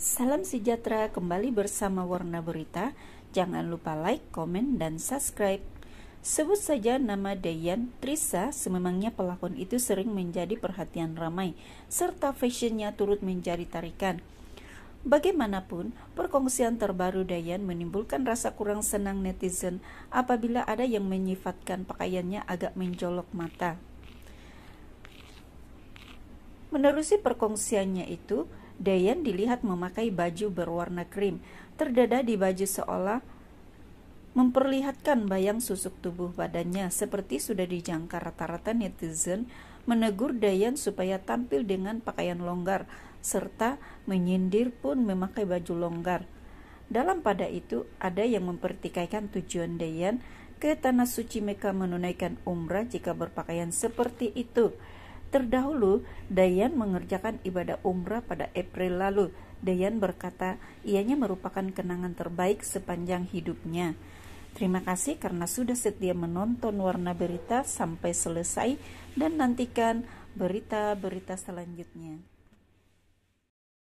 Salam sejahtera kembali bersama Warna Berita. Jangan lupa like, komen, dan subscribe. Sebut saja nama Dayan Trisa, sememangnya pelakon itu sering menjadi perhatian ramai, serta fashionnya turut menjadi tarikan. Bagaimanapun, perkongsian terbaru Dayan menimbulkan rasa kurang senang netizen apabila ada yang menyifatkan pakaiannya agak menjolok mata. Menerusi perkongsiannya itu, Dayan dilihat memakai baju berwarna krim, terdada di baju seolah memperlihatkan bayang susuk tubuh badannya seperti sudah dijangka rata-rata netizen menegur Dayan supaya tampil dengan pakaian longgar serta menyindir pun memakai baju longgar. Dalam pada itu ada yang mempertikaikan tujuan Dayan ke tanah suci Mekah menunaikan umrah jika berpakaian seperti itu. Terdahulu, Dayan mengerjakan ibadah umrah pada April lalu. Dayan berkata, ianya merupakan kenangan terbaik sepanjang hidupnya. Terima kasih karena sudah setia menonton Warna Berita sampai selesai dan nantikan berita-berita selanjutnya.